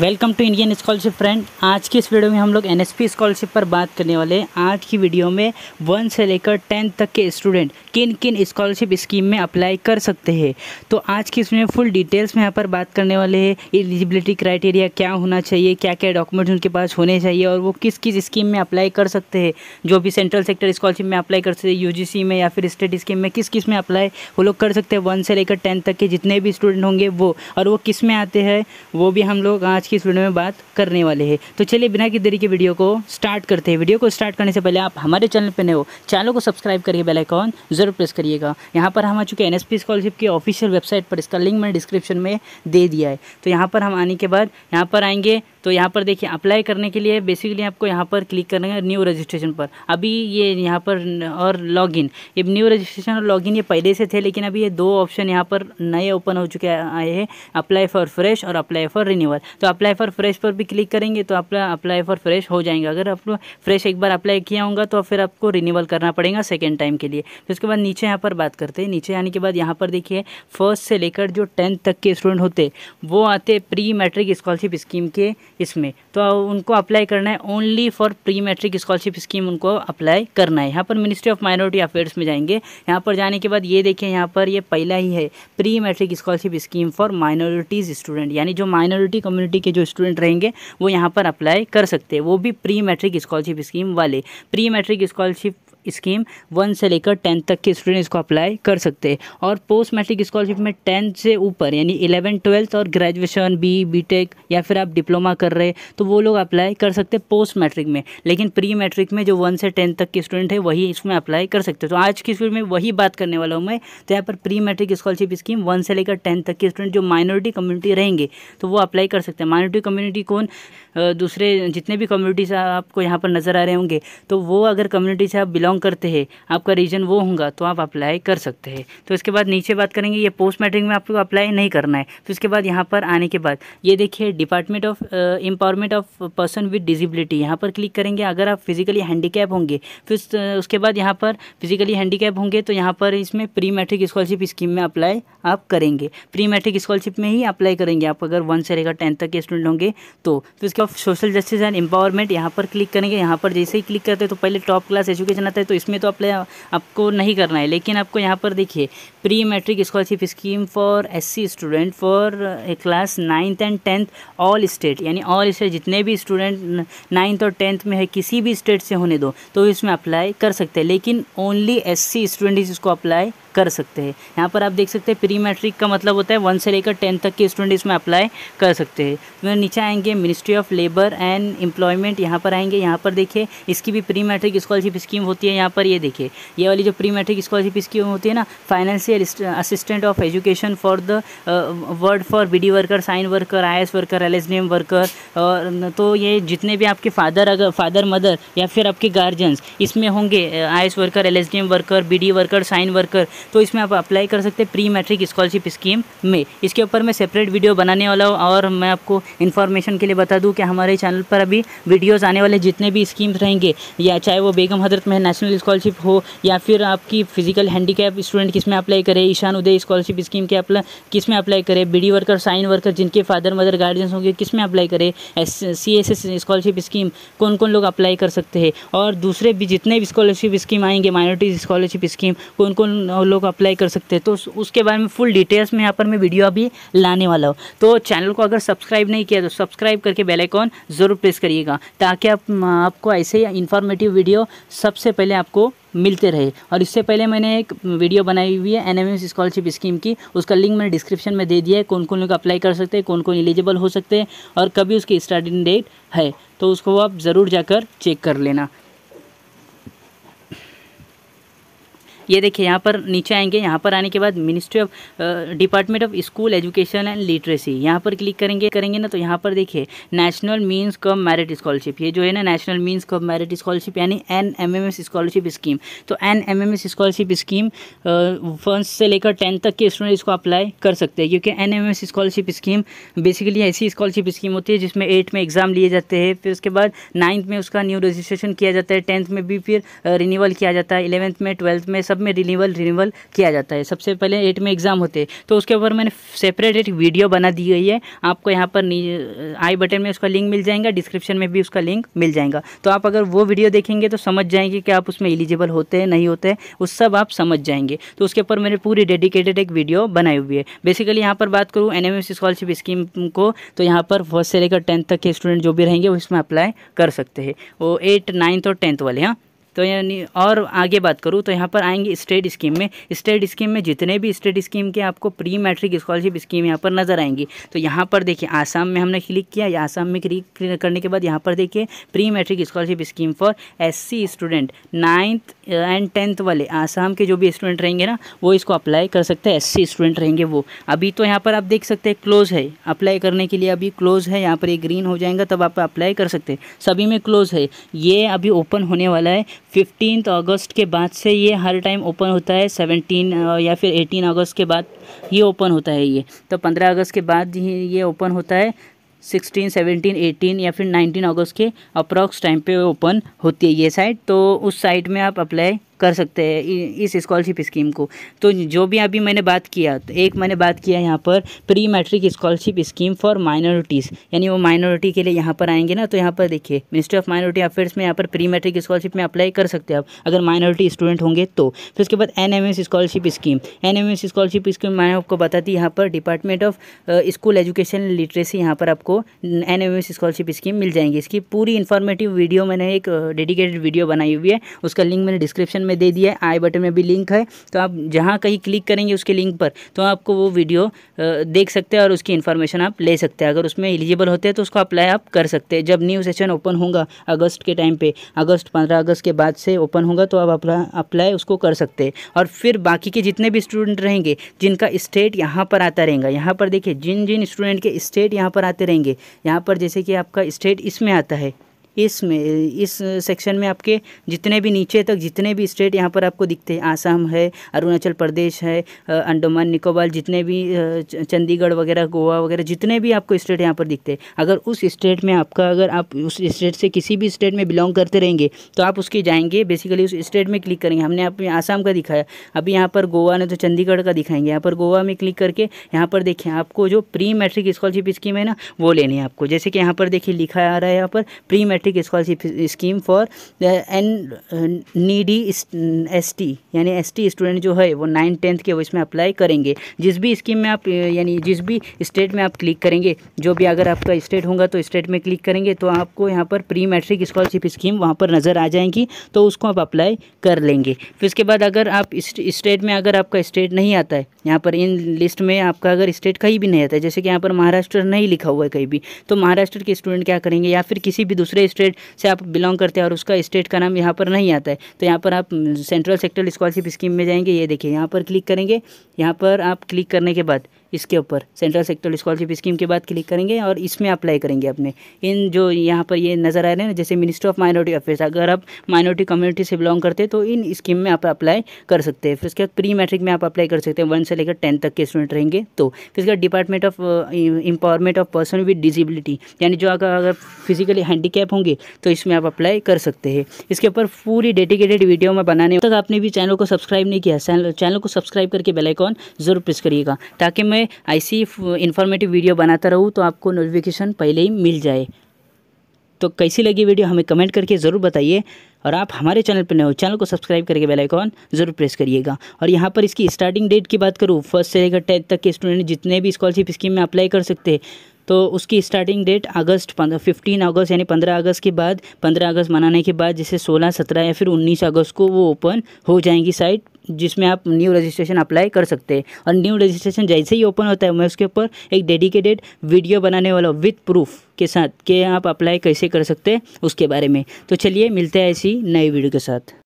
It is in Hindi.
welcome to Indian scholarship friend आज की इस वीडियो में हम लोग एन स्कॉलरशिप पर बात करने वाले हैं आज की वीडियो में वन से लेकर टेंथ तक के स्टूडेंट किन किन स्कॉलरशिप स्कीम में अप्लाई कर सकते हैं तो आज की इसमें फुल डिटेल्स में यहाँ पर बात करने वाले हैं एलिजिबिलिटी क्राइटेरिया क्या होना चाहिए क्या क्या डॉक्यूमेंट्स उनके पास होने चाहिए और वो किस किस स्कीम में अप्लाई कर सकते हैं जो भी सेंट्रल सेक्टर स्कॉलरशिप में अप्लाई कर सकते हैं यू में या फिर स्टेट स्कीम में किस किस में अप्लाई वो लोग कर सकते हैं वन से लेकर टेंथ तक के जितने भी स्टूडेंट होंगे वो और वो किस में आते हैं वो भी हम लोग आज की इस वीडियो में बात करने वाले हैं तो चलिए बिना की देरी के वीडियो को स्टार्ट करते हैं वीडियो को स्टार्ट करने से पहले आप हमारे चैनल पर नए हो चैनल को सब्सक्राइब करके बेलाइकॉन जरूर प्रेस करिएगा यहाँ पर हम आ चुके हैं एन स्कॉलरशिप की ऑफिशियल वेबसाइट पर इसका लिंक मैंने डिस्क्रिप्शन में दे दिया है तो यहाँ पर हम आने के बाद यहाँ पर आएंगे तो यहाँ पर देखिए अप्लाई करने के लिए बेसिकली आपको यहाँ पर क्लिक करना है न्यू रजिस्ट्रेशन पर अभी ये यहाँ पर और लॉगिन ये न्यू रजिस्ट्रेशन और लॉगिन ये पहले से थे लेकिन अभी ये दो ऑप्शन यहाँ पर नए ओपन हो चुके आए हैं अप्लाई फॉर फ्रेश और अप्लाई फॉर रिन्यूअल तो आप अप्लाई फॉर फ्रेश पर भी क्लिक करेंगे तो आप अप्लाई फॉर फ्रेश हो जाएगा अगर आप फ्रेश एक बार अप्लाई किया होगा तो फिर आपको रिन्यूअल करना पड़ेगा सेकेंड टाइम के लिए तो उसके बाद नीचे यहाँ पर बात करते हैं नीचे आने के बाद यहाँ पर देखिए फर्स्ट से लेकर जो टेंथ तक के स्टूडेंट होते वो आते प्री मैट्रिक स्कॉलरशिप स्कीम के इसमें तो उनको अप्लाई करना है only for pre matric scholarship scheme उनको अप्लाई करना है यहाँ पर मिनिस्ट्री ऑफ माइनॉरिटी अफेयर्स में जाएंगे यहाँ पर जाने के बाद ये देखिए यहाँ पर ये पहला ही है pre matric scholarship scheme for minorities student यानी जो माइनॉरिटी कम्युनिटी यूनिवर्सिटी के जो स्टूडेंट रहेंगे वो यहाँ पर अप्लाई कर सकते हैं वो भी प्री मैट्रिक स्कॉलरशिप स्कीम वाले pre matric scholarship scheme one से लेकर टेंथ तक के स्टूडेंट इसको अप्लाई कर सकते हैं और पोस्ट मैट्रिक स्कॉलरशिप में टेंथ से ऊपर यानी इलेवन ट्वेल्थ और ग्रेजुएशन बी बी या फिर आप डिप्लोमा कर रहे तो वो लोग अप्लाई कर सकते हैं पोस्ट मैट्रिक में लेकिन प्री मैट्रिक में जो वन से टेंथ तक के स्टूडेंट है वही इसमें अप्लाई कर सकते हैं तो आज की स्टूडेंट में वही बात करने वाला हूँ मैं तो यहाँ पर pre matric scholarship scheme one से लेकर टेंथ तक के स्टूडेंट जो माइनॉरिटी कम्युनिटी रहेंगे तो वो अप्लाई कर सकते हैं माइनॉरिटी कम्युनिटी कौन दूसरे जितने भी कम्युनिटी आपको यहाँ पर नज़र आ रहे होंगे तो वो अगर कम्युनिटी से आप बिलोंग बिलोंग करते हैं आपका रीजन वो होगा तो आप अप्लाई कर सकते हैं तो इसके बाद नीचे बात करेंगे ये पोस्ट मैट्रिक में आपको अप्लाई नहीं करना है तो इसके बाद यहाँ पर आने के बाद ये देखिए department of empowerment of person with disability यहाँ पर क्लिक करेंगे अगर आप फिजिकली हैंडीकैप होंगे फिर uh, उसके बाद यहाँ पर फिजिकली हैंडीकैप होंगे तो यहाँ पर इसमें प्री मैट्रिक स्कॉलरशिप स्कीम में अप्लाई आप करेंगे प्री मैट्रिक स्कॉलरशिप में ही अप्लाई करेंगे आप अगर वन से लेकर टेंथ तक के स्टूडेंट होंगे तो फिर तो उसके बाद सोशल जस्टिस एंड एम्पावरमेंट यहाँ पर क्लिक करेंगे यहाँ पर जैसे ही क्लिक करते हैं तो पहले टॉप क्लास एजुकेशन आता है तो इसमें तो अपने आपको नहीं करना है लेकिन आपको यहाँ पर देखिए pre matric scholarship scheme for S student for class ninth and tenth all state यानी ऑल स्टेट जितने भी स्टूडेंट नाइन्थ और टेंथ में है किसी भी स्टेट से होने दो तो इसमें अप्लाई कर सकते हैं लेकिन ओनली एस स्टूडेंट इसको अप्लाई कर सकते हैं यहाँ पर आप देख सकते हैं प्री मैट्रिक का मतलब होता है वन से लेकर टेंथ तक के स्टूडेंट इसमें अप्लाई कर सकते हैं तो नीचे आएंगे ministry of labour and employment यहाँ पर आएंगे यहाँ पर देखिए इसकी भी प्री मैट्रिक स्कॉलरशिप स्कीम होती है यहाँ पर ये देखिए ये वाली जो प्री मैट्रिक स्कॉलरशिप स्कीम होती है ना financial assistant of education for the ward for B worker cine worker I worker L worker और तो ये जितने भी आपके फादर अगर फादर मदर या फिर आपके गार्जियंस इसमें होंगे I worker L worker B worker cine worker तो इसमें आप अप्लाई कर सकते हैं प्री मैट्रिक स्कॉलरशिप स्कीम में इसके ऊपर मैं सेपरेट वीडियो बनाने वाला हूँ और मैं आपको इन्फॉर्मेशन के लिए बता दूँ कि हमारे चैनल पर अभी वीडियोज़ आने वाले जितने भी स्कीम्स रहेंगे या चाहे वो बेगम हजरत में नेशनल स्कॉलरशिप हो या फिर आपकी फिजिकल हैंडीकैप स्टूडेंट किस में अप्लाई करे ईशान उदय स्कॉलरशिप स्कीम के अप्लाई किस में अप्लाई करे बी वर्कर साइन वर्कर जिनके फादर मदर गार्जियंस होंगे किस में अप्लाई करे S C S S scholarship scheme कौन कौन लोग अप्लाई कर सकते हैं और दूसरे भी जितने भी स्कॉलरशिप स्कीम आएंगे माइनॉरिटी स्कॉलरशिप स्कीम कौन कौन लोग लोग अप्लाई कर सकते हैं तो उसके बारे में फुल डिटेल्स में यहाँ पर मैं वीडियो अभी लाने वाला हूँ तो चैनल को अगर सब्सक्राइब नहीं किया तो सब्सक्राइब करके बेलाइकॉन ज़रूर प्रेस करिएगा ताकि आप आपको ऐसे इन्फॉर्मेटिव वीडियो सबसे पहले आपको मिलते रहे और इससे पहले मैंने एक वीडियो बनाई हुई है एन स्कॉलरशिप स्कीम की उसका लिंक मैंने डिस्क्रिप्शन में दे दिया है कौन कौन लोग अप्लाई कर सकते हैं कौन कौन एलिजिबल हो सकते हैं और कभी उसकी स्टार्टिंग डेट है तो उसको आप ज़रूर जाकर चेक कर लेना ये देखिए यहाँ पर नीचे आएंगे यहाँ पर आने के बाद ministry of department of school education and literacy यहाँ पर क्लिक करेंगे करेंगे ना तो यहाँ पर देखिए national means cum merit scholarship ये जो है ना national means cum merit scholarship यानी N M M S scholarship scheme तो N M M S scholarship scheme first से लेकर टेंथ तक के स्टूडेंट इसको अप्लाई कर सकते हैं क्योंकि N M S scholarship scheme basically ऐसी स्कॉलरशिप स्कीम होती है जिसमें एट में एग्ज़ाम लिए जाते हैं फिर उसके बाद नाइन्थ में उसका न्यू रजिस्ट्रेशन किया जाता है टेंथ में भी फिर रिन्यूअल uh, किया जाता है इलेवंथ में ट्वेल्थ में सब सब में रिन्यूअल रिन्यूअल किया जाता है सबसे पहले एट में एग्ज़ाम होते हैं तो उसके ऊपर मैंने सेपरेट एक वीडियो बना दी गई है आपको यहाँ पर आई बटन में उसका लिंक मिल जाएगा डिस्क्रिप्शन में भी उसका लिंक मिल जाएगा तो आप अगर वो वीडियो देखेंगे तो समझ जाएंगे कि आप उसमें एलिजिबल होते हैं नहीं होते हैं उस सब आप समझ जाएंगे तो उसके ऊपर मैंने पूरी डेडिकेटेड एक वीडियो बनाई हुई है बेसिकली यहाँ पर बात करूँ एन स्कॉलरशिप स्कीम को तो यहाँ पर फर्स्ट से लेकर टेंथ तक के स्टूडेंट जो भी रहेंगे वो इसमें अप्लाई कर सकते हैं वो एट नाइन्थ और टेंथ वाले हाँ तो यानी और आगे बात करूँ तो यहाँ पर आएंगे स्टेट स्कीम में स्टेट स्कीम में जितने भी स्टेट स्कीम के आपको प्री मैट्रिक स्कॉलरशिप स्कीम यहाँ पर नज़र आएंगी तो यहाँ पर देखिए आसाम में हमने क्लिक किया या आसाम में क्लिक करने के बाद यहाँ पर देखिए pre matric scholarship scheme for S student ninth and tenth वाले आसाम के जो भी स्टूडेंट रहेंगे ना वो इसको अप्लाई कर सकते हैं एस स्टूडेंट रहेंगे वो अभी तो यहाँ पर आप देख सकते हैं क्लोज़ है अप्लाई करने के लिए अभी क्लोज़ है यहाँ पर ये ग्रीन हो जाएगा तब आप अप्लाई कर सकते हैं सभी में क्लोज़ है ये अभी ओपन होने वाला है फिफ्टीन अगस्त के बाद से ये हर टाइम ओपन होता है सेवनटीन या फिर एटीन अगस्त के बाद ये ओपन होता है ये तो पंद्रह अगस्त के बाद ही ये ओपन होता है सिक्सटीन सेवनटीन एटीन या फिर नाइनटीन अगस्त के अप्रॉक्स टाइम पे ओपन होती है ये साइट तो उस साइट में आप अप्लाई कर सकते हैं इस स्कॉलरशिप स्कीम को तो जो भी अभी मैंने बात किया तो एक मैंने बात किया यहाँ पर pre matric scholarship scheme for minorities यानी वो माइनॉरिटी के लिए यहाँ पर आएंगे ना तो यहाँ पर देखिए मिनिस्ट्री ऑफ माइनॉरिटी अफेयर्स में यहाँ पर प्री मैट्रिक स्कॉलरशिप में अप्लाई कर सकते हैं आप अगर माइनॉरिटी स्टूडेंट होंगे तो फिर तो उसके बाद N M S scholarship scheme N M S scholarship scheme मैंने आपको बता दी यहाँ पर department of school education literacy यहाँ पर आपको N M S scholarship scheme मिल जाएंगी इसकी पूरी इन्फॉर्मेटिव वीडियो मैंने एक डेडिकेटेड uh, वीडियो बनाई हुई है उसका लिंक मैंने डिस्क्रिप्शन में दे दिया है आई बटन में भी लिंक है तो आप जहाँ कहीं क्लिक करेंगे उसके लिंक पर तो आपको वो वीडियो देख सकते हैं और उसकी इन्फॉर्मेशन आप ले सकते हैं अगर उसमें एलिजिबल होते हैं तो उसको अप्लाई आप कर सकते हैं जब न्यू सेशन ओपन होगा अगस्त के टाइम पर अगस्त पंद्रह अगस्त के बाद से ओपन होगा तो आप अप्लाई उसको कर सकते हैं और फिर बाकी के जितने भी स्टूडेंट रहेंगे जिनका स्टेट यहाँ पर आता रहेगा यहाँ पर देखिए जिन जिन स्टूडेंट के स्टेट यहाँ पर आते रहेंगे यहाँ पर जैसे कि आपका स्टेट इसमें आता है इसमें इस सेक्शन में आपके जितने भी नीचे तक जितने भी स्टेट यहाँ पर आपको दिखते हैं आसाम है अरुणाचल प्रदेश है अंडमान निकोबार जितने भी चंडीगढ़ वगैरह गोवा वगैरह जितने भी आपको स्टेट यहाँ पर दिखते हैं अगर उस स्टेट में आपका अगर आप उस स्टेट से किसी भी स्टेट में बिलोंग करते रहेंगे तो आप उसके जाएंगे बेसिकली उस स्टेट में क्लिक करेंगे हमने आप आसाम का दिखाया अभी यहाँ पर गोवा ने तो चंडीगढ़ का दिखाएंगे यहाँ पर गोवा में क्लिक करके यहाँ पर देखें आपको जो प्री मैट्रिक स्कॉलरशिप स्कीम है ना वो लेनी है आपको जैसे कि यहाँ पर देखिए लिखा आ रहा है यहाँ पर pre matric district scholarship scheme for N needy S T यानी एस टी स्टूडेंट जो है वो नाइन टेंथ के वो इसमें अप्लाई करेंगे जिस भी स्कीम में आप uh, यानी जिस भी स्टेट में आप क्लिक करेंगे जो भी अगर आपका स्टेट होगा तो स्टेट में क्लिक करेंगे तो आपको यहाँ पर प्री मैट्रिक स्कॉलरशिप स्कीम वहाँ पर नज़र आ जाएंगी तो उसको आप अप्लाई कर लेंगे फिर उसके बाद अगर आप स्टेट में अगर आपका स्टेट नहीं आता है यहाँ पर इन लिस्ट में आपका अगर स्टेट कहीं भी नहीं आता है जैसे कि यहाँ पर महाराष्ट्र नहीं लिखा हुआ है कहीं भी तो महाराष्ट्र के स्टूडेंट क्या करेंगे या फिर किसी भी दूसरे स्टेट से आप बिलोंग करते हैं और उसका स्टेट का नाम यहाँ पर नहीं आता है तो यहाँ पर आप सेंट्रल सेक्टर स्कॉलरशिप स्कीम में जाएंगे ये देखिए यहाँ पर क्लिक करेंगे यहाँ पर आप क्लिक करने के बाद इसके ऊपर सेंट्रल सेक्टर स्कॉलरशिप स्कीम के बाद क्लिक करेंगे और इसमें अप्लाई करेंगे अपने इन जो यहाँ पर ये नज़र आ रहे हैं जैसे मिनिस्ट्री ऑफ माइनॉरिटी अफेयर्स अगर आप माइनॉरिटी कम्युनिटी से बिलोंग करते हैं तो इन स्कीम में आप अप्लाई कर सकते हैं फिर उसके बाद प्री मैट्रिक में आप अप्लाई कर सकते हैं वन से लेकर टेंथ तक के स्टूडेंट रहेंगे तो फिर उसके बाद department of empowerment of person with disability यानी जो अगर फिजिकली हैंडीकैप होंगे होंगे तो इसमें आप अप्लाई कर सकते हैं इसके ऊपर पूरी डेडिकेटेड वीडियो में बनाने तक आपने भी चैनल को सब्सक्राइब नहीं किया चैनल को सब्सक्राइब करके बेलाइकॉन जरूर प्रेस करिएगा ताकि मैं ऐसी इन्फॉर्मेटिव वीडियो बनाता रहूँ तो आपको नोटिफिकेशन पहले ही मिल जाए तो कैसी लगी वीडियो हमें कमेंट करके ज़रूर बताइए और आप हमारे चैनल पर नए हो चैनल को सब्सक्राइब करके बेल आइकॉन ज़रूर प्रेस करिएगा और यहाँ पर इसकी स्टार्टिंग डेट की बात करूँ फर्स्ट से लेकर टेंथ तक के स्टूडेंट जितने भी स्कॉलरशिप स्कीम में अप्लाई कर सकते हैं तो उसकी starting date August fifteen August यानी पंद्रह अगस्त के बाद पंद्रह अगस्त मनाने के बाद जैसे सोलह सत्रह या फिर उन्नीस अगस्त को वो ओपन हो जाएंगी साइट जिसमें आप न्यू रजिस्ट्रेशन अप्लाई कर सकते हैं और न्यू रजिस्ट्रेशन जैसे ही ओपन होता है मैं उसके ऊपर एक डेडिकेटेड वीडियो बनाने वाला हूँ विथ प्रूफ के साथ कि आप अप्लाई कैसे कर सकते हैं उसके बारे में तो चलिए मिलते हैं ऐसी नई वीडियो के साथ